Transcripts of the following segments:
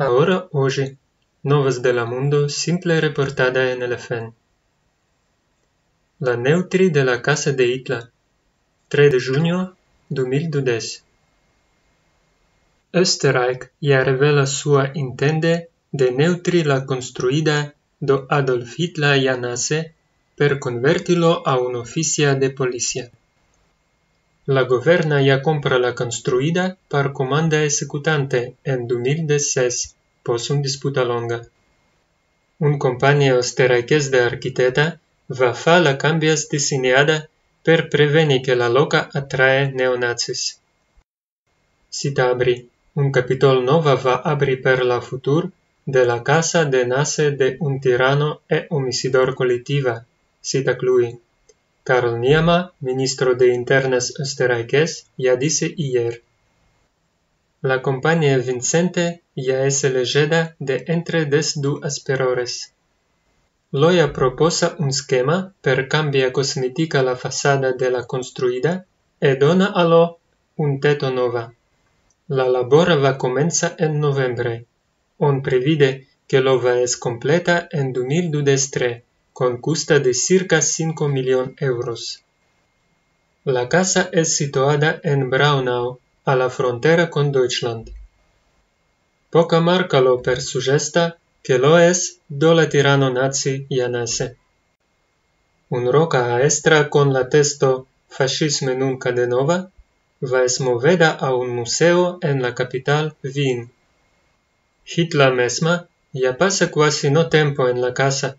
Ahora hoy, Novas de la Mundo, simple reportada en el La Neutri de la Casa de Hitler, 3 de junio 2010. Österreich ya revela su intende de Neutri la construida do Adolf Hitler ya nace per convertirlo a un oficia de policía. La governa ya compra la construida par comanda executante en 2016, pos un disputa longa. Un compañero esteraques de arquiteta va fa la cambias diseñada per preveni que la loca atrae neonazis. abri, un capitol nova va abri per la futur de la casa de nace de un tirano e omisidor colectiva, cita Clui. Carl Niema, ministro de Internas Österreiches, ya dice ayer. La compañía Vincente ya es elegida de entre du asperores. Loya proposa un schema per cambia cosmetica la fachada de la construida e dona a un teto nova. La labor va comenza en noviembre. On previde que lo va es completa en destre con de circa 5 millón euros. La casa es situada en Braunau, a la frontera con Deutschland. Poca marca lo persugesta que lo es do la tirano nazi nace. Un roca aestra con la testo Fascisme nunca de nova va esmoveda a un museo en la capital Wien. Hitler mesma ya pasa quasi no tiempo en la casa,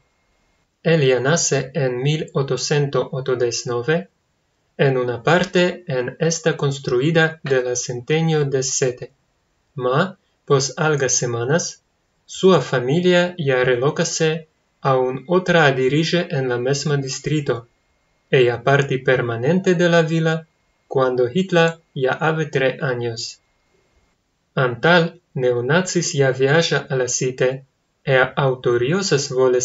ella nace en 1889, en una parte en esta construida de la centenio de Sete, ma, pos pues algas semanas, su familia ya relocase un otra dirige en la mesma distrito, ella parte permanente de la villa cuando Hitler ya ave tres años. Antal, neonazis ya viaja a la Site, e autoriosas vole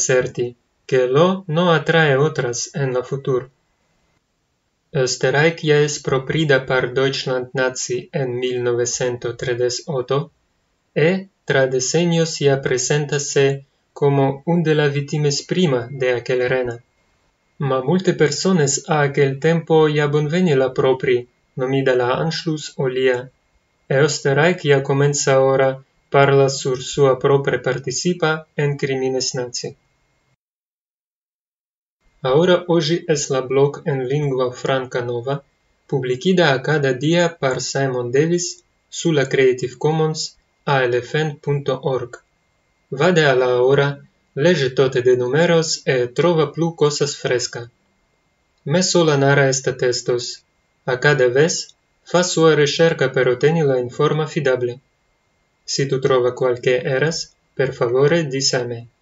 que lo no atrae otras en la futur. Österreich es proprida par Deutschland Nazi en 1938 e tra si ya se como un de las víctimas prima de aquel rena. Ma multe personas a aquel tempo ya bonveni la propri, nomida la Anschluss olia. E Österreich ya comenza ora parla sur sua propre participa en crimines nazi. Ahora hoje es la blog en lingua franca nova, publicida a cada día par Simon Davis, su la Creative Commons, a elefant.org. Vade a la hora, lege tote de numeros e trova plu cosas fresca. Me sola nara esta testos. A cada vez, fa sua recerca per oteni la informa fidable. Si tu trova qualche eras, per favore disame. me.